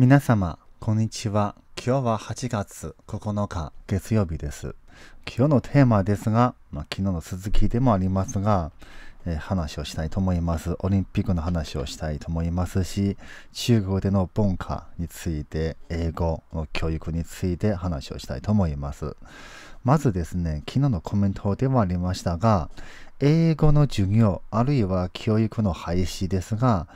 皆様、こんにちは。今日は8月9日月曜日です。今日のテーマですが、まあ、昨日の続きでもありますが、えー、話をしたいと思います。オリンピックの話をしたいと思いますし、中国での文化について、英語の教育について話をしたいと思います。まずですね、昨日のコメントでもありましたが、英語の授業あるいは教育の廃止ですが、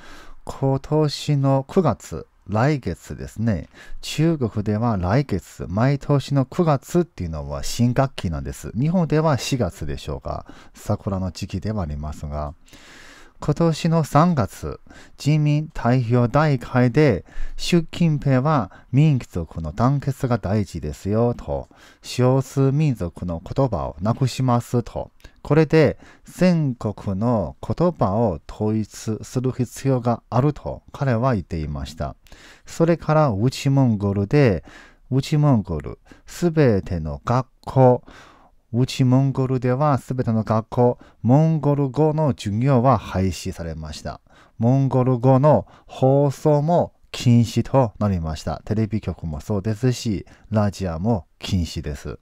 今年の9月来月ですね。中国では来月、毎年の9月っていうのは新学期なんです。日本では4月でしょうか。桜の時期ではありますが。今年の3月、人民代表大会で、習近平は民族の団結が大事ですよと、少数民族の言葉をなくしますと、これで全国の言葉を統一する必要があると彼は言っていました。それから内モンゴルで、内モンゴル、すべての学校、うちモンゴルでは全ての学校、モンゴル語の授業は廃止されました。モンゴル語の放送も禁止となりました。テレビ局もそうですし、ラジアも禁止です。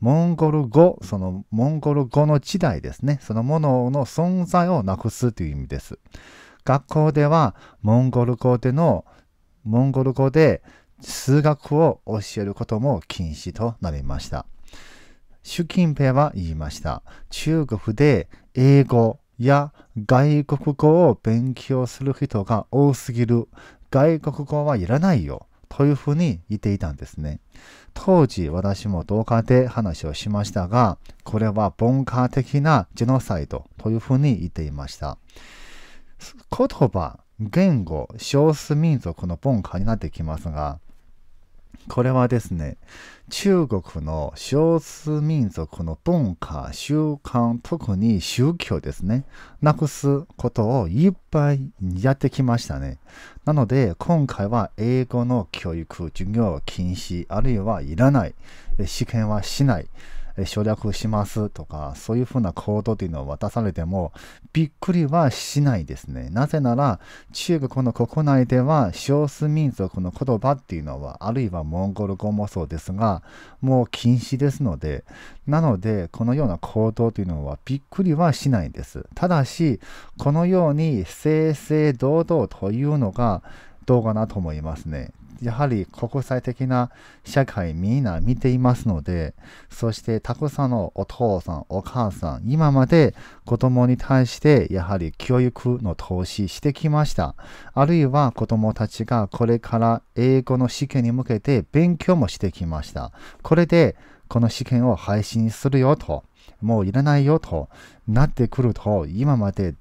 モンゴル語、そのモンゴル語の時代ですね、そのものの存在をなくすという意味です。学校ではモンゴル語での、モンゴル語で数学を教えることも禁止となりました。習近平は言いました。中国で英語や外国語を勉強する人が多すぎる。外国語はいらないよ。というふうに言っていたんですね。当時私も動画で話をしましたが、これは文化的なジェノサイドというふうに言っていました。言葉、言語、少数民族の文化になってきますが、これはですね、中国の少数民族の文化、習慣、特に宗教ですね、なくすことをいっぱいやってきましたね。なので、今回は英語の教育、授業禁止、あるいはいらない、試験はしない。省略しますとか、そういうふうなコードというのを渡されても、びっくりはしないですね。なぜなら、中国の国内では少数民族の言葉っていうのは、あるいはモンゴル語もそうですが、もう禁止ですので、なので、このような行動というのはびっくりはしないんです。ただし、このように正々堂々というのがどうかなと思いますね。やはり国際的な社会みんな見ていますので、そしてたくさんのお父さん、お母さん、今まで子供に対してやはり教育の投資してきました。あるいは子供たちがこれから英語の試験に向けて勉強もしてきました。これでこの試験を配信するよと、もういらないよとなってくると、今まで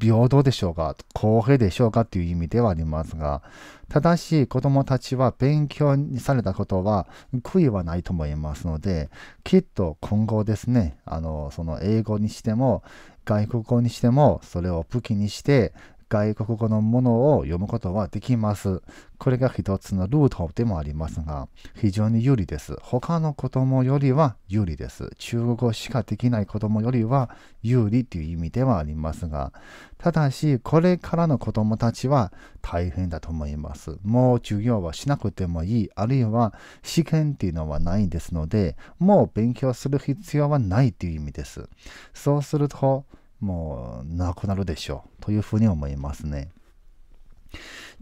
平等でしょうか、公平でしょうかという意味ではありますが、ただし子供たちは勉強にされたことは悔いはないと思いますので、きっと今後ですね、あの、その英語にしても、外国語にしても、それを武器にして、外国語のものを読むことはできます。これが一つのルートでもありますが、非常に有利です。他の子供よりは有利です。中国語しかできない子供よりは有利という意味ではありますが、ただし、これからの子供たちは大変だと思います。もう授業はしなくてもいい、あるいは試験っていうのはないですので、もう勉強する必要はないという意味です。そうすると、もうなくなるでしょうというふうに思いますね。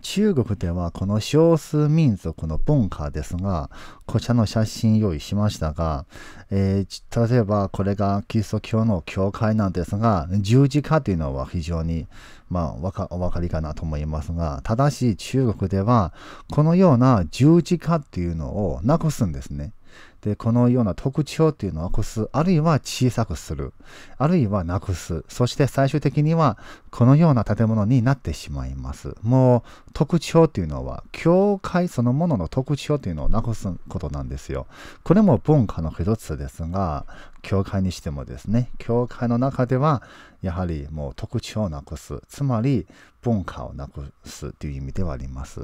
中国ではこの少数民族の文化ですが、こちらの写真用意しましたが、えー、例えばこれがキリスト教の教会なんですが、十字架というのは非常に、まあ、わかお分かりかなと思いますが、ただし中国ではこのような十字架というのをなくすんですね。で、このような特徴というのをなくす、あるいは小さくする、あるいはなくす、そして最終的にはこのような建物になってしまいます。もう特徴というのは、教会そのものの特徴というのをなくすことなんですよ。これも文化の一つですが、教会にしてもですね、教会の中では、やはりもう特徴をなくす、つまり文化をなくすという意味ではあります。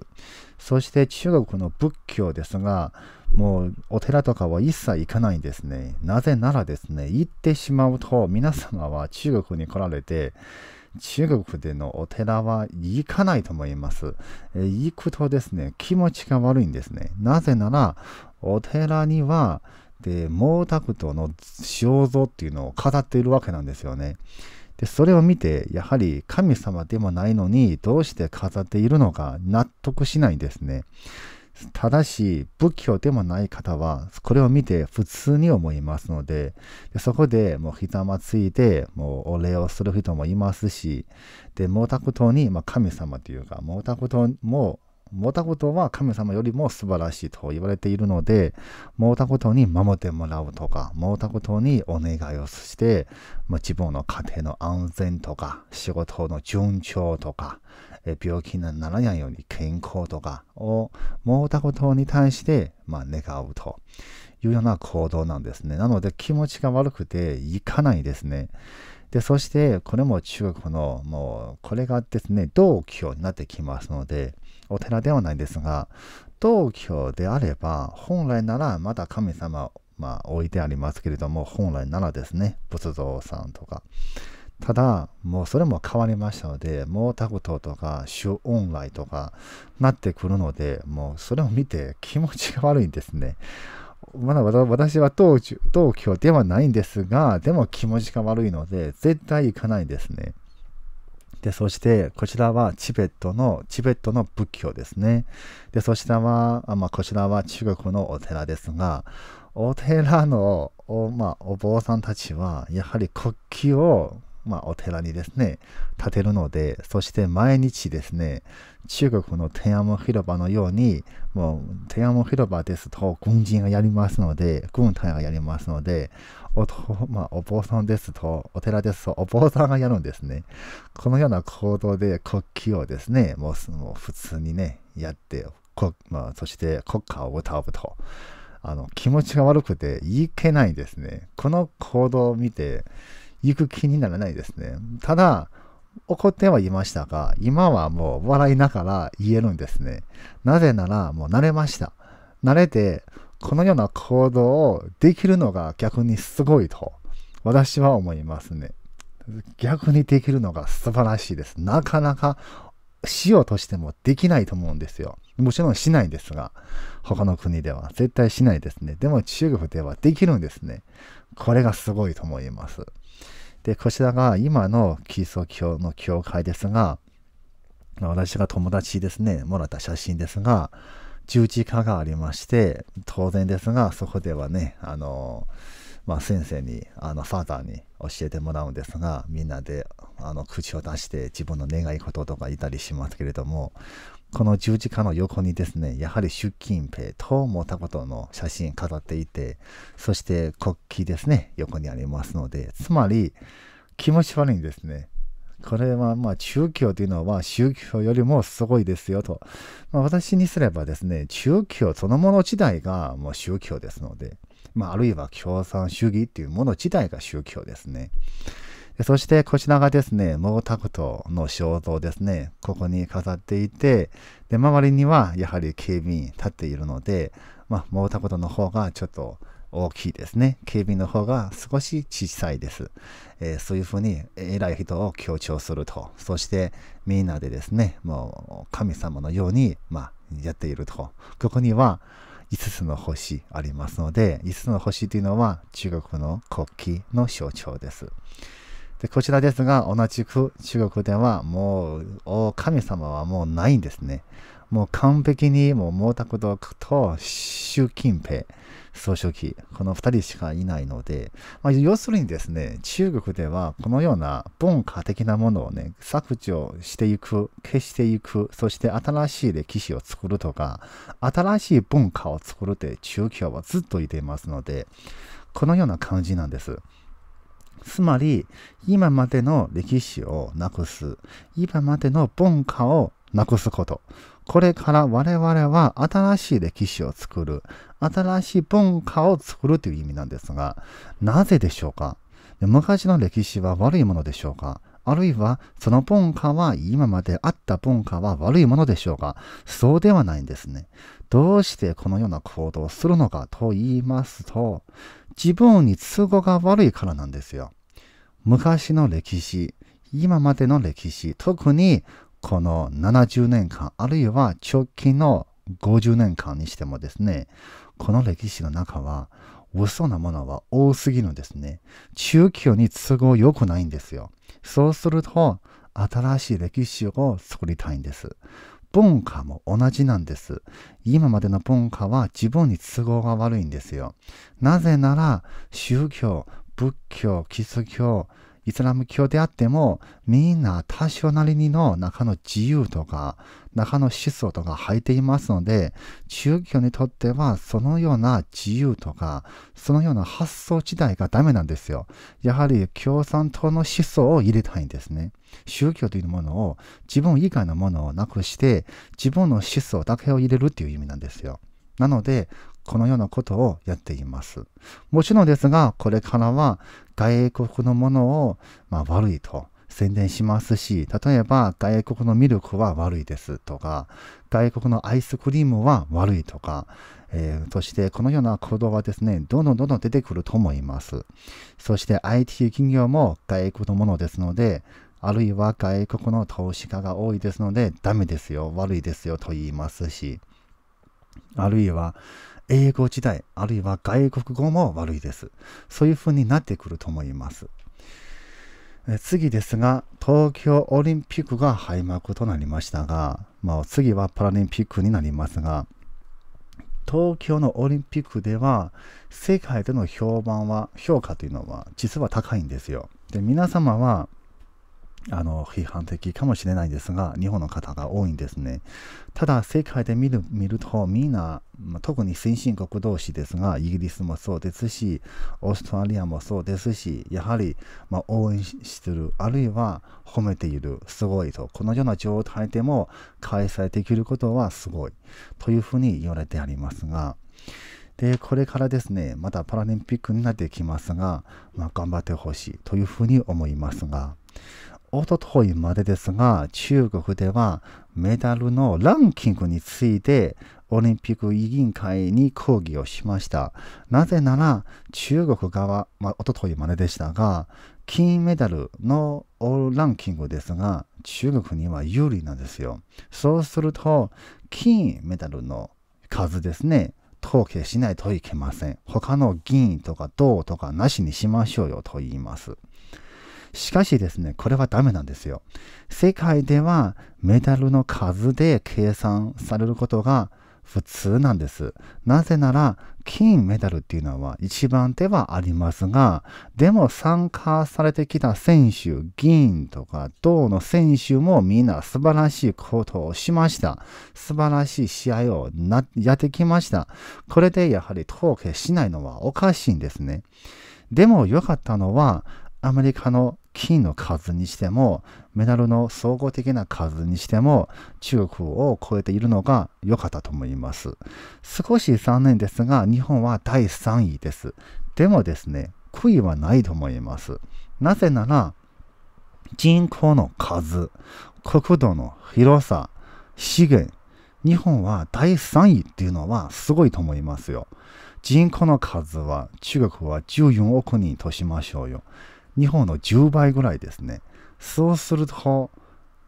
そして中国の仏教ですが、もうお寺とかは一切行かないんですね。なぜならですね、行ってしまうと皆様は中国に来られて、中国でのお寺は行かないと思います。え行くとですね、気持ちが悪いんですね。なぜなら、お寺には、で、毛沢東の肖像っていうのを飾っているわけなんですよね。で、それを見て、やはり神様でもないのに、どうして飾っているのか納得しないんですね。ただし仏教でもない方はこれを見て普通に思いますのでそこでもうひざまついてもうお礼をする人もいますしで毛沢東に、まあ、神様というか毛沢東も毛沢東は神様よりも素晴らしいと言われているので毛沢東に守ってもらうとか毛沢東にお願いをして、まあ、自分の家庭の安全とか仕事の順調とか病気にならないように健康とかを持ったことに対して、まあ、願うというような行動なんですね。なので気持ちが悪くて行かないですね。で、そしてこれも中国のもうこれがですね、道教になってきますので、お寺ではないんですが、道教であれば本来ならまだ神様まあ、置いてありますけれども、本来ならですね、仏像さんとか、ただ、もうそれも変わりましたので、もうタトとか主恩来とかなってくるので、もうそれを見て気持ちが悪いんですね。まだ私は東京ではないんですが、でも気持ちが悪いので、絶対行かないんですね。で、そして、こちらはチベットの、チベットの仏教ですね。で、そちらは、あまあ、こちらは中国のお寺ですが、お寺のお,、まあ、お坊さんたちは、やはり国旗をまあ、お寺にですね、建てるので、そして毎日ですね、中国の天安門広場のように、もう天安門広場ですと軍人がやりますので、軍隊がやりますので、おまあ、お坊さんですと、お寺ですと、お坊さんがやるんですね。このような行動で国旗をですね、もうもう普通にね、やって、まあ、そして国歌を歌うと。あの気持ちが悪くていけないんですね。この行動を見て、行く気にならないですね。ただ、怒ってはいましたが、今はもう笑いながら言えるんですね。なぜなら、もう慣れました。慣れて、このような行動をできるのが逆にすごいと、私は思いますね。逆にできるのが素晴らしいです。なかなかしようとしてもできないと思うんですよ。もちろんしないですが、他の国では絶対しないですね。でも中国ではできるんですね。これがすごいと思います。で、こちらが今のキリスト教の教会ですが、私が友達ですね、もらった写真ですが、十字架がありまして、当然ですが、そこではね、あの、まあ、先生に、あの、ファーザーに教えてもらうんですが、みんなで、あの、口を出して自分の願い事とか言ったりしますけれども、この十字架の横にですね、やはり習近平とモタコとの写真飾っていて、そして国旗ですね、横にありますので、つまり気持ち悪いんですね。これはまあ宗教というのは宗教よりもすごいですよと。まあ、私にすればですね、宗教そのもの自体がもう宗教ですので、まあ、あるいは共産主義っていうもの自体が宗教ですね。そしてこちらがですね、毛沢東の肖像ですね、ここに飾っていて、で、周りにはやはり警備員立っているので、まあ、毛沢東の方がちょっと大きいですね。警備の方が少し小さいです。えー、そういうふうに偉い人を強調すると。そしてみんなでですね、もう神様のように、まあ、やっていると。ここには5つの星ありますので、5つの星というのは中国の国旗の象徴です。で、こちらですが、同じく中国ではもう、神様はもうないんですね。もう完璧にもう毛沢東と習近平総書記、この2人しかいないので、まあ、要するにですね、中国ではこのような文化的なものをね、削除していく、消していく、そして新しい歴史を作るとか、新しい文化を作るって中共はずっと言っていますので、このような感じなんです。つまり、今までの歴史をなくす、今までの文化をなくすこと。これから我々は新しい歴史を作る、新しい文化を作るという意味なんですが、なぜでしょうか昔の歴史は悪いものでしょうかあるいはその文化は今まであった文化は悪いものでしょうかそうではないんですね。どうしてこのような行動をするのかと言いますと、自分に都合が悪いからなんですよ。昔の歴史、今までの歴史、特にこの70年間、あるいは直近の50年間にしてもですね、この歴史の中は、嘘なものは多すぎるんですね。中教に都合良くないんですよ。そうすると、新しい歴史を作りたいんです。ポンカも同じなんです。今までのポンカは自分に都合が悪いんですよ。なぜなら、宗教、仏教、キス教、イスラム教であっても、みんな多少なりにの中の自由とか、中の思想とか入っていますので、宗教にとってはそのような自由とか、そのような発想自体がダメなんですよ。やはり共産党の思想を入れたいんですね。宗教というものを自分以外のものをなくして、自分の思想だけを入れるっていう意味なんですよ。なので、このようなことをやっています。もちろんですが、これからは外国のものを、まあ、悪いと宣伝しますし、例えば外国のミルクは悪いですとか、外国のアイスクリームは悪いとか、えー、そしてこのような行動はですね、どんどんどんどん出てくると思います。そして IT 企業も外国のものですので、あるいは外国の投資家が多いですので、ダメですよ、悪いですよと言いますし、あるいは、英語時代、あるいは外国語も悪いです。そういうふうになってくると思います。次ですが、東京オリンピックが開幕となりましたが、まあ、次はパラリンピックになりますが、東京のオリンピックでは、世界での評判は、評価というのは、実は高いんですよ。で、皆様は、あの批判的かもしれないですが、日本の方が多いんですね。ただ、世界で見る見ると、みんな、特に先進国同士ですが、イギリスもそうですし、オーストラリアもそうですし、やはり、まあ、応援してる、あるいは褒めている、すごいと、このような状態でも開催できることはすごいというふうに言われてありますが、でこれからですね、またパラリンピックになってきますが、まあ、頑張ってほしいというふうに思いますが、おとといまでですが、中国ではメダルのランキングについてオリンピック委員会に抗議をしました。なぜなら中国側、まあ、おとといまででしたが、金メダルのランキングですが、中国には有利なんですよ。そうすると、金メダルの数ですね、統計しないといけません。他の銀とか銅とかなしにしましょうよと言います。しかしですね、これはダメなんですよ。世界ではメダルの数で計算されることが普通なんです。なぜなら、金メダルっていうのは一番ではありますが、でも参加されてきた選手、銀とか銅の選手もみんな素晴らしいことをしました。素晴らしい試合をやってきました。これでやはり統計しないのはおかしいんですね。でも良かったのは、アメリカの金の数にしても、メダルの総合的な数にしても、中国を超えているのが良かったと思います。少し残念ですが、日本は第3位です。でもですね、悔いはないと思います。なぜなら、人口の数、国土の広さ、資源、日本は第3位っていうのはすごいと思いますよ。人口の数は中国は14億人としましょうよ。日本の10倍ぐらいですね。そうすると、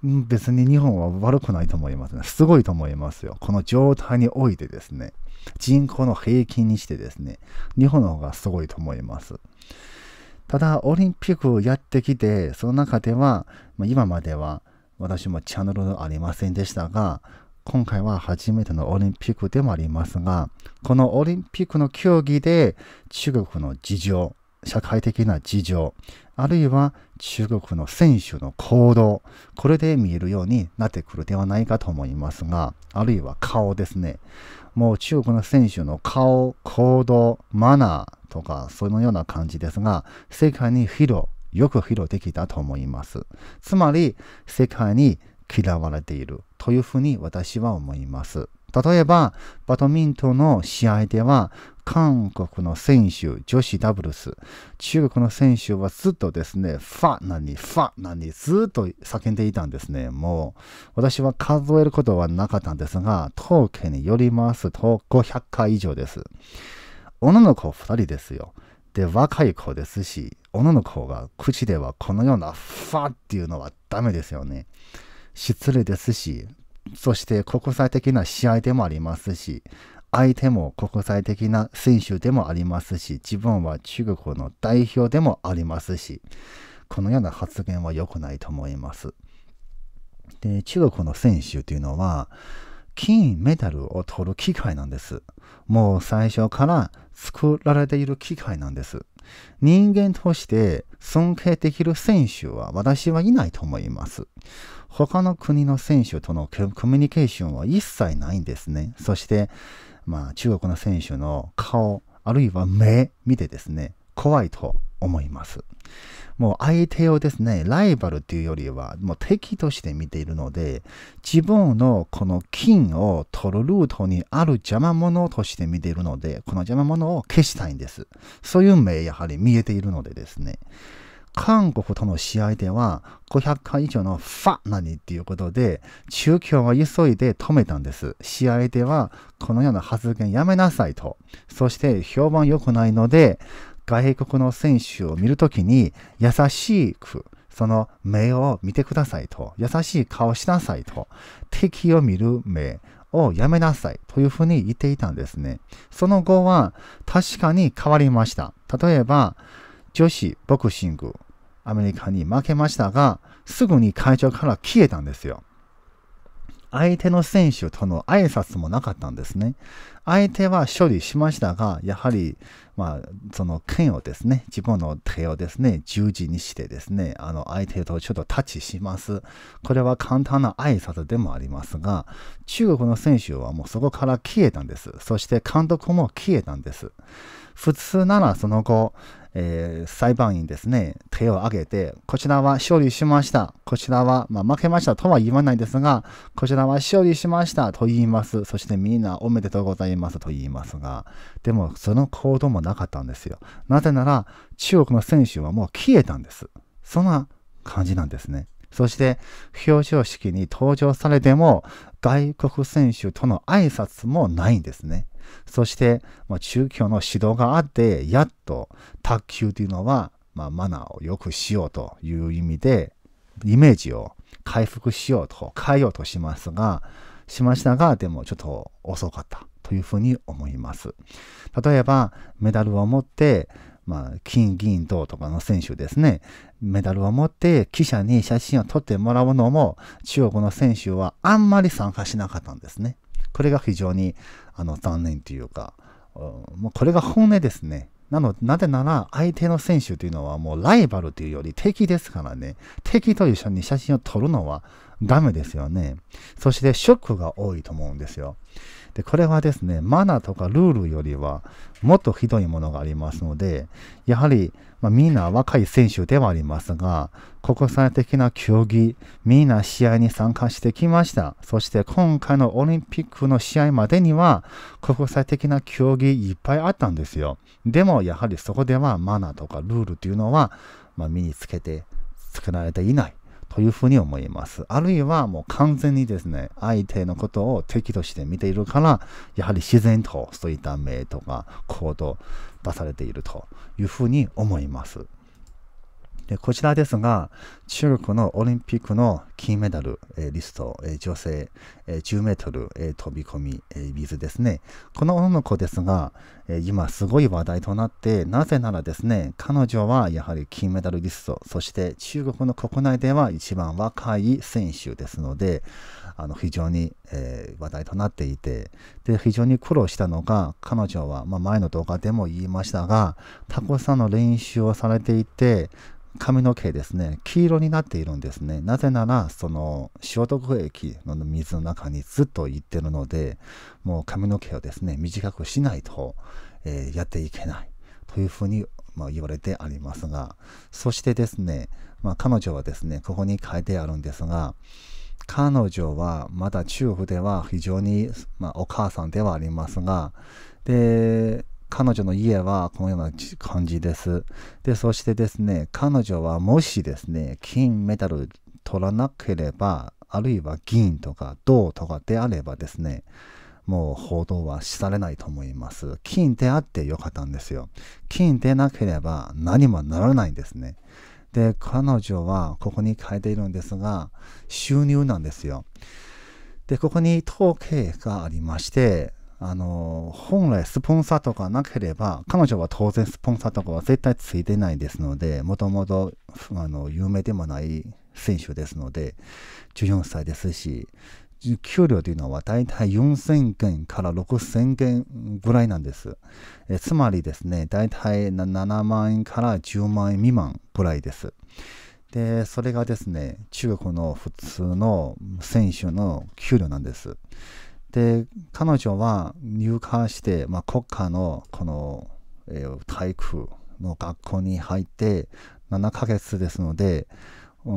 別に日本は悪くないと思いますね。すごいと思いますよ。この状態においてですね、人口の平均にしてですね、日本の方がすごいと思います。ただ、オリンピックをやってきて、その中では、まあ、今までは私もチャンネルありませんでしたが、今回は初めてのオリンピックでもありますが、このオリンピックの競技で中国の事情、社会的な事情、あるいは中国の選手の行動、これで見えるようになってくるではないかと思いますが、あるいは顔ですね。もう中国の選手の顔、行動、マナーとか、そのような感じですが、世界に広、よく広できたと思います。つまり、世界に嫌われているというふうに私は思います。例えば、バドミントンの試合では、韓国の選手、女子ダブルス、中国の選手はずっとですね、ファなに、ファなに、ずっと叫んでいたんですね。もう、私は数えることはなかったんですが、統計によりますと500回以上です。女の子2人ですよ。で、若い子ですし、女の子が口ではこのようなファっていうのはダメですよね。失礼ですし、そして国際的な試合でもありますし、相手も国際的な選手でもありますし、自分は中国の代表でもありますし、このような発言は良くないと思います。で、中国の選手というのは、金メダルを取る機会なんです。もう最初から作られている機会なんです。人間として尊敬できる選手は私はいないと思います。他の国の選手とのコミュニケーションは一切ないんですね。そして、まあ、中国の選手の顔、あるいは目見てですね、怖いと思います。もう相手をですね、ライバルというよりは、もう敵として見ているので、自分のこの金を取るルートにある邪魔者として見ているので、この邪魔者を消したいんです。そういう目、やはり見えているのでですね。韓国との試合では500回以上のファなにっていうことで、中共は急いで止めたんです。試合ではこのような発言やめなさいと。そして評判良くないので、外国の選手を見るときに優しく、その目を見てくださいと。優しい顔しなさいと。敵を見る目をやめなさいというふうに言っていたんですね。その後は確かに変わりました。例えば、女子ボクシングアメリカに負けましたが、すぐに会場から消えたんですよ。相手の選手との挨拶もなかったんですね。相手は処理しましたが、やはり、まあ、その剣をですね、自分の手をですね、十字にしてですね、あの、相手とちょっとタッチします。これは簡単な挨拶でもありますが、中国の選手はもうそこから消えたんです。そして監督も消えたんです。普通ならその後、えー、裁判員ですね、手を挙げて、こちらは勝利しました。こちらは、まあ、負けましたとは言わないですが、こちらは勝利しましたと言います。そしてみんなおめでとうございますと言いますが、でもその行動もなかったんですよ。なぜなら、中国の選手はもう消えたんです。そんな感じなんですね。そして表彰式に登場されても外国選手との挨拶もないんですね。そして、まあ、宗教の指導があって、やっと卓球というのは、まあ、マナーを良くしようという意味で、イメージを回復しようと、変えようとしますが、しましたが、でもちょっと遅かったというふうに思います。例えば、メダルを持って、まあ、金、銀、銅とかの選手ですね、メダルを持って記者に写真を撮ってもらうのも、中国の選手はあんまり参加しなかったんですね。これが非常にあの残念というか、うん、もうこれが本音ですね。なのなぜなら相手の選手というのはもうライバルというより敵ですからね。敵と一緒に写真を撮るのはダメですよね。そしてショックが多いと思うんですよ。で、これはですね、マナーとかルールよりはもっとひどいものがありますので、やはりまあ、みんな若い選手ではありますが、国際的な競技、みんな試合に参加してきました。そして今回のオリンピックの試合までには、国際的な競技いっぱいあったんですよ。でも、やはりそこではマナーとかルールというのは、まあ、身につけて作られていない。というふうに思います。あるいはもう完全にですね、相手のことを敵として見ているから、やはり自然とそういった名とか行動出されているというふうに思います。でこちらですが、中国のオリンピックの金メダル、えー、リスト、えー、女性、えー、10メートル、え飛び込み、え水ですね。この女の子ですが、え今すごい話題となって、なぜならですね、彼女はやはり金メダルリスト、そして中国の国内では一番若い選手ですので、あの非常に、え話題となっていてで、非常に苦労したのが、彼女は、まあ、前の動画でも言いましたが、たくさんの練習をされていて、髪の毛ですね、黄色になっているんですね。なぜなら、その、消毒液の水の中にずっと行ってるので、もう髪の毛をですね、短くしないと、えー、やっていけないというふうに、まあ、言われてありますが、そしてですね、まあ、彼女はですね、ここに書いてあるんですが、彼女はまだ中国では非常に、まあ、お母さんではありますが、で、彼女の家はこのような感じです。で、そしてですね、彼女はもしですね、金メダル取らなければ、あるいは銀とか銅とかであればですね、もう報道はされないと思います。金であってよかったんですよ。金でなければ何もならないんですね。で、彼女はここに書いているんですが、収入なんですよ。で、ここに統計がありまして、あの、本来スポンサーとかなければ、彼女は当然スポンサーとかは絶対ついてないですので、もともと、あの、有名でもない選手ですので、14歳ですし、給料というのは大体4000元から6000元ぐらいなんです。えつまりですね、大体7万円から10万円未満ぐらいです。で、それがですね、中国の普通の選手の給料なんです。で、彼女は入会して、まあ、国家のこの、えー、体育の学校に入って7ヶ月ですので、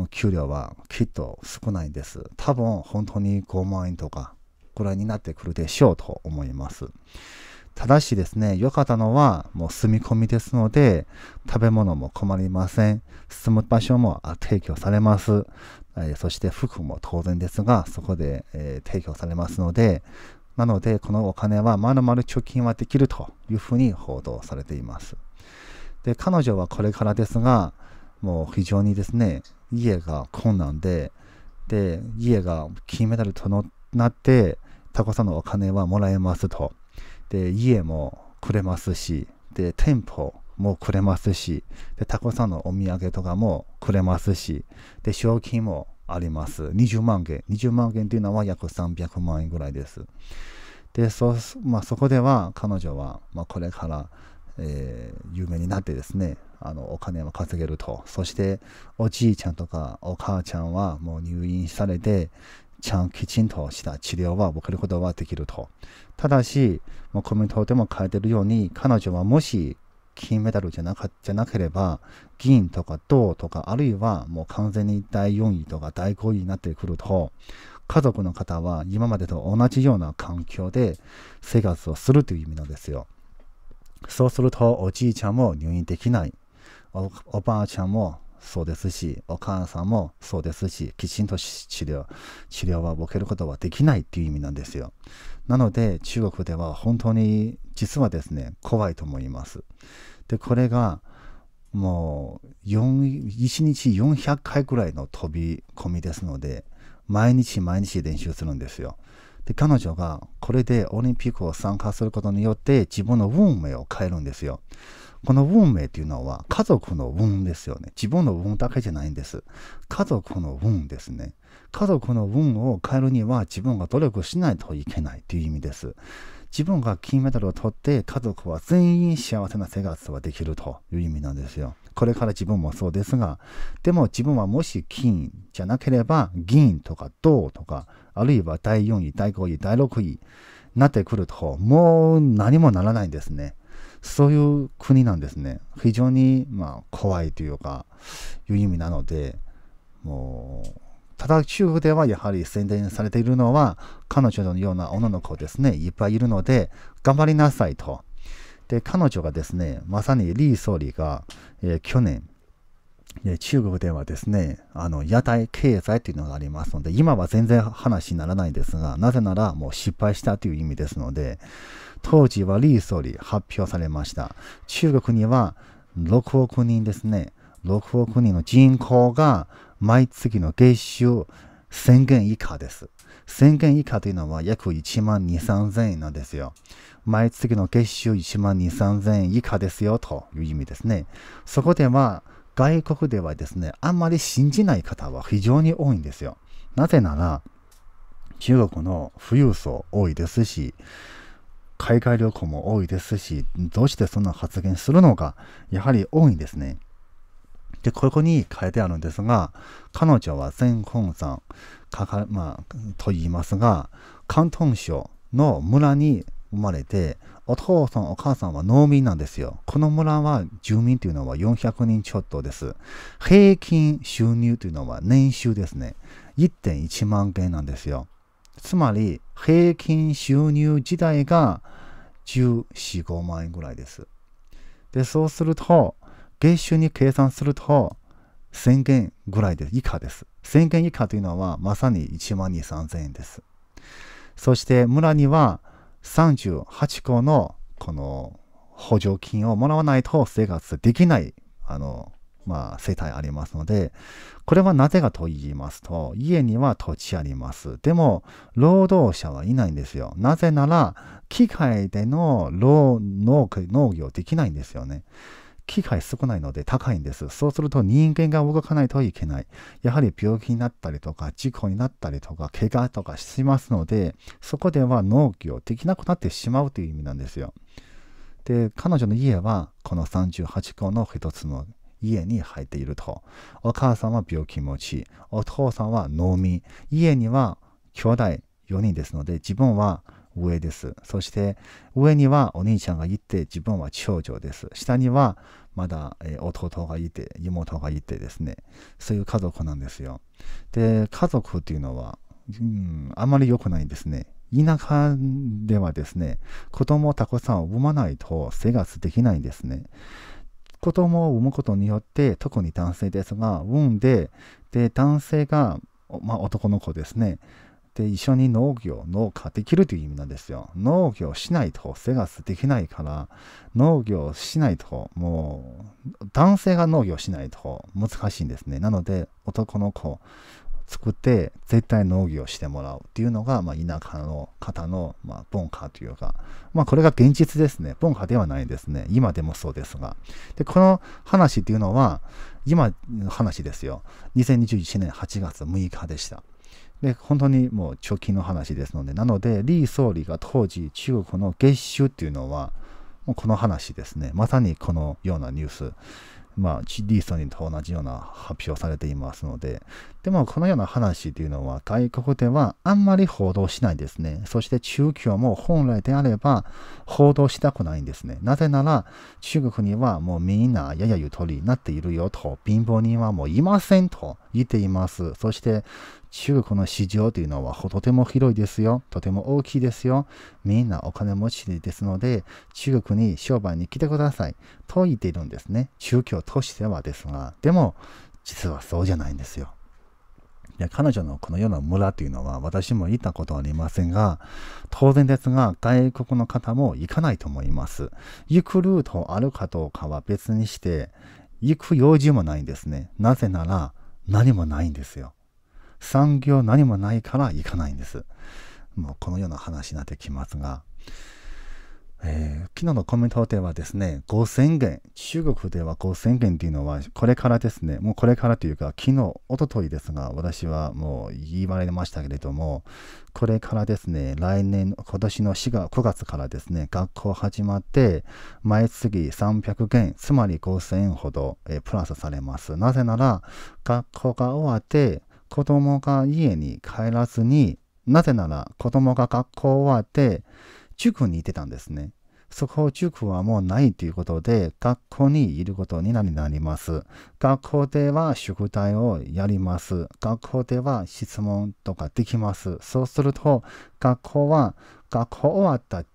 給料はきっと少ないんです。多分本当に5万円とかぐらいになってくるでしょうと思います。ただしですね、良かったのはもう住み込みですので、食べ物も困りません。住む場所も提供されます。えー、そして服も当然ですが、そこで、えー、提供されますので、なので、このお金はまるまる貯金はできるというふうに報道されています。で、彼女はこれからですが、もう非常にですね、家が困難で、で、家が金メダルとなって、タコさんのお金はもらえますと。で、家もくれますし、で、店舗もくれますし、で、タコさんのお土産とかもくれますし、で、賞金もあります。20万元。20万元というのは約300万円ぐらいです。で、そ,、まあ、そこでは彼女は、まあ、これから、えー、有名になってですね、あのお金を稼げると。そして、おじいちゃんとかお母ちゃんはもう入院されて、ちゃんきちんとした治療は受けることはできると。ただし、もうコメントでも書いてるように、彼女はもし金メダルじゃなかじゃなければ、銀とか銅とか、あるいはもう完全に第4位とか第5位になってくると、家族の方は今までと同じような環境で生活をするという意味なんですよ。そうすると、おじいちゃんも入院できない。おばあちゃんもそうですし、お母さんもそうですし、きちんと治療、治療は受けることはできないっていう意味なんですよ。なので、中国では本当に実はですね、怖いと思います。で、これが、もう4、1日400回くらいの飛び込みですので、毎日毎日練習するんですよ。で、彼女がこれでオリンピックを参加することによって自分の運命を変えるんですよ。この運命っていうのは家族の運ですよね。自分の運だけじゃないんです。家族の運ですね。家族の運を変えるには自分が努力しないといけないという意味です。自分が金メダルを取って家族は全員幸せな生活はできるという意味なんですよ。これから自分もそうですが、でも自分はもし金じゃなければ銀とか銅とか、あるいは第4位、第5位、第6位になってくると、もう何もならないんですね。そういう国なんですね。非常に、ま怖いというか、いう意味なので、もう、ただ中国ではやはり宣伝されているのは、彼女のような女の子ですね、いっぱいいるので、頑張りなさいと。で、彼女がですね、まさに李総理が、えー、去年、で中国ではですね、あの屋台経済というのがありますので、今は全然話にならないですが、なぜならもう失敗したという意味ですので、当時はリーソリ発表されました。中国には6億人ですね、6億人の人口が毎月の月収1000元以下です。1000元以下というのは約1万2、3000円なんですよ。毎月の月収1万2、3000円以下ですよという意味ですね。そこでは、外国ではですね、あんまり信じない方は非常に多いんですよ。なぜなら、中国の富裕層多いですし、海外旅行も多いですし、どうしてそんな発言するのか、やはり多いんですね。で、ここに書いてあるんですが、彼女は全本んかか、まあ、と言いますが、広東省の村に生まれて、お父さんお母さんは農民なんですよ。この村は住民というのは400人ちょっとです。平均収入というのは年収ですね。1.1万件なんですよ。つまり平均収入自体が14、5万円ぐらいです。で、そうすると、月収に計算すると、1000件ぐらいで以下です。1000元以下というのはまさに1万2、3000円です。そして村には38個のこの補助金をもらわないと生活できないあの、まあ、世帯ありますので、これはなぜかと言いますと、家には土地あります。でも、労働者はいないんですよ。なぜなら、機械での農業できないんですよね。機械少ないので高いんです。そうすると人間が動かないといけない。やはり病気になったりとか、事故になったりとか、怪我とかしますので、そこでは農業できなくなってしまうという意味なんですよ。で、彼女の家は、この38個の一つの家に入っていると。お母さんは病気持ち、お父さんは農民、家には兄弟4人ですので、自分は上です。そして上にはお兄ちゃんがいて自分は長女です。下にはまだ弟がいて妹がいてですね、そういう家族なんですよ。で、家族っていうのは、うん、あまり良くないんですね。田舎ではですね、子供をたくさん産まないと生活できないんですね。子供を産むことによって、特に男性ですが、産んで、で、男性が、まあ、男の子ですね、で、一緒に農業、農家できるという意味なんですよ。農業しないと生活できないから、農業しないと、もう、男性が農業しないと難しいんですね。なので、男の子作って、絶対農業してもらうっていうのが、まあ、田舎の方の、まあ、文化というか、まあ、これが現実ですね。文化ではないですね。今でもそうですが。で、この話っていうのは、今の話ですよ。2021年8月6日でした。で本当にもう直近の話ですので、なので、李総理が当時、中国の月収っていうのは、もうこの話ですね、まさにこのようなニュース、まあ、李総理と同じような発表されていますので、でもこのような話っていうのは、外国ではあんまり報道しないですね。そして中共も本来であれば報道したくないんですね。なぜなら、中国にはもうみんなややゆとりになっているよと、貧乏人はもういませんと言っています。そして、中国の市場というのはとても広いですよ。とても大きいですよ。みんなお金持ちですので、中国に商売に来てください。と言っているんですね。宗教としてはですが、でも、実はそうじゃないんですよ。で彼女のこのような村というのは私も行ったことはありませんが、当然ですが、外国の方も行かないと思います。行くルートあるかどうかは別にして、行く用事もないんですね。なぜなら、何もないんですよ。産業何もないから行かないんです。もうこのような話になってきますが、えー、昨日のコメントではですね、5000元、中国では5000元っていうのは、これからですね、もうこれからというか、昨日、おとといですが、私はもう言われましたけれども、これからですね、来年、今年の4月、9月からですね、学校始まって、毎月300元、つまり5000円ほど、えー、プラスされます。なぜなら、学校が終わって、子供が家に帰らずに、なぜなら子供が学校終わって塾に行ってたんですね。そこ塾はもうないということで、学校にいることになります。学校では宿題をやります。学校では質問とかできます。そうすると、学校は学校終わった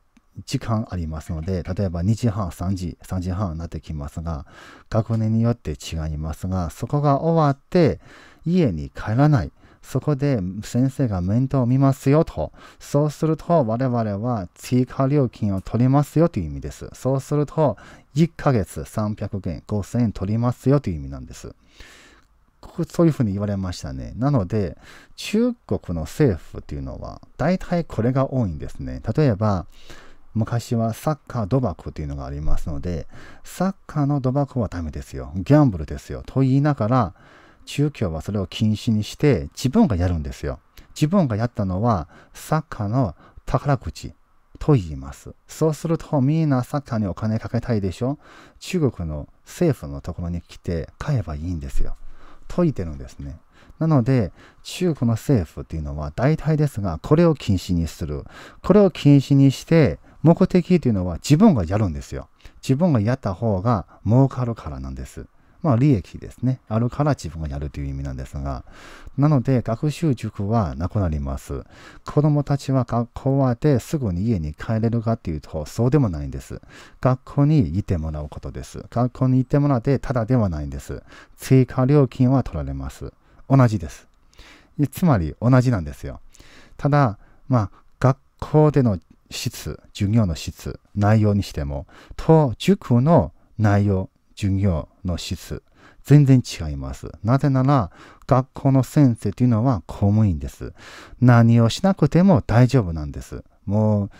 時間ありますので、例えば2時半、3時、3時半になってきますが、学年によって違いますが、そこが終わって、家に帰らない。そこで先生が面倒を見ますよと。そうすると我々は追加料金を取りますよという意味です。そうすると1ヶ月300元、5000円取りますよという意味なんです。そういうふうに言われましたね。なので、中国の政府というのは、大体これが多いんですね。例えば、昔はサッカー賭博というのがありますので、サッカーの賭博はダメですよ。ギャンブルですよ。と言いながら、宗教はそれを禁止にして自分がやるんですよ。自分がやったのはサッカーの宝くじと言います。そうするとみんなサッカーにお金かけたいでしょ中国の政府のところに来て買えばいいんですよ。と言ってるんですね。なので、中国の政府っていうのは大体ですが、これを禁止にする。これを禁止にして、目的というのは自分がやるんですよ。自分がやった方が儲かるからなんです。まあ、利益ですね。あるから自分がやるという意味なんですが、なので、学習塾はなくなります。子供たちは学校はですぐに家に帰れるかっていうと、そうでもないんです。学校にいてもらうことです。学校にいてもらって、ただではないんです。追加料金は取られます。同じです。つまり、同じなんですよ。ただ、まあ、学校での質、授業の質、内容にしても、と、塾の内容、授業の質、全然違います。なぜなら、学校の先生というのは公務員です。何をしなくても大丈夫なんです。もう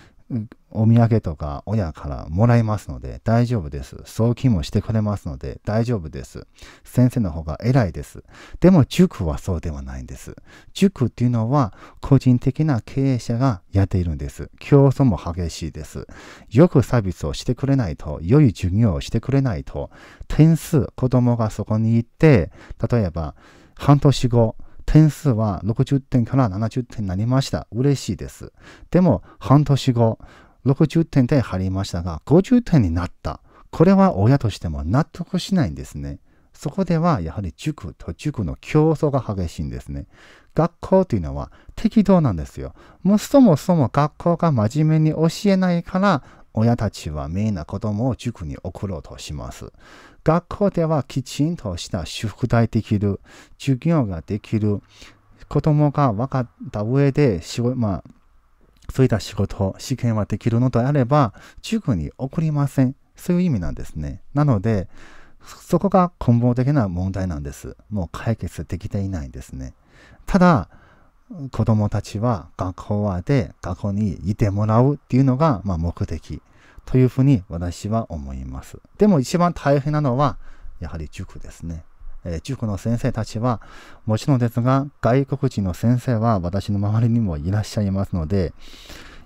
お土産とか親からもらいますので大丈夫です。送金もしてくれますので大丈夫です。先生の方が偉いです。でも塾はそうではないんです。塾っていうのは個人的な経営者がやっているんです。競争も激しいです。よくサービスをしてくれないと、良い授業をしてくれないと、点数、子供がそこに行って、例えば半年後、点数は60点から70点になりました。嬉しいです。でも、半年後、60点で入りましたが、50点になった。これは親としても納得しないんですね。そこではやはり塾と塾の競争が激しいんですね。学校というのは適当なんですよ。もうそもそも学校が真面目に教えないから、親たちはみんな子供を塾に送ろうとします。学校ではきちんとした宿題できる、授業ができる、子供が分かった上で仕事、まあ、そういった仕事、試験はできるのであれば、塾に送りません。そういう意味なんですね。なので、そこが根本的な問題なんです。もう解決できていないんですね。ただ、子供たちは学校で学校にいてもらうっていうのが、まあ、目的。というふうに私は思います。でも一番大変なのは、やはり塾ですね。えー、塾の先生たちは、もちろんですが、外国人の先生は私の周りにもいらっしゃいますので、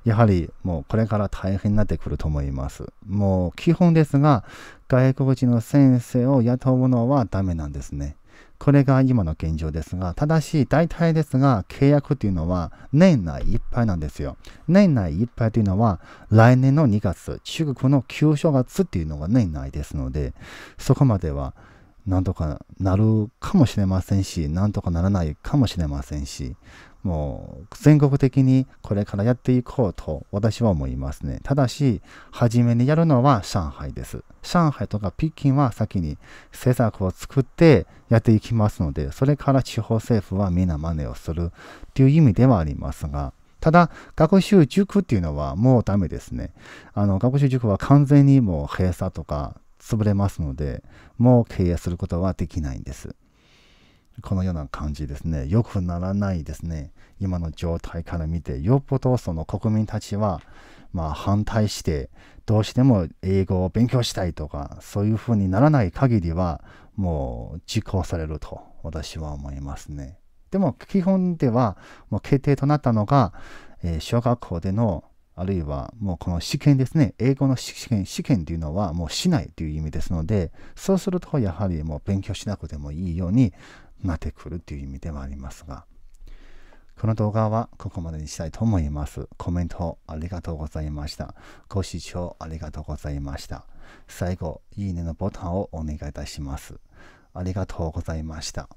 やはりもうこれから大変になってくると思います。もう基本ですが、外国人の先生を雇うのはダメなんですね。これが今の現状ですが、ただし大体ですが、契約というのは年内いっぱいなんですよ。年内いっぱいというのは、来年の2月、中国の旧正月というのが年内ですので、そこまではなんとかなるかもしれませんし、なんとかならないかもしれませんし、もう全国的にこれからやっていこうと私は思いますね。ただし、初めにやるのは上海です。上海とか北京は先に政策を作ってやっていきますので、それから地方政府はみんな真似をするっていう意味ではありますが、ただ、学習塾っていうのはもうダメですね。あの、学習塾は完全にもう閉鎖とか潰れますので、もう経営することはできないんです。このような感じですね。よくならないですね。今の状態から見て、よっぽどその国民たちは、まあ、反対して、どうしても英語を勉強したいとか、そういうふうにならない限りは、もう実行されると私は思いますね。でも、基本では、もう決定となったのが、えー、小学校でのあるいはもうこの試験ですね。英語の試験、試験というのはもうしないという意味ですので、そうするとやはりもう勉強しなくてもいいように、なってくるという意味ではありますが、この動画はここまでにしたいと思います。コメントありがとうございました。ご視聴ありがとうございました。最後、いいねのボタンをお願いいたします。ありがとうございました。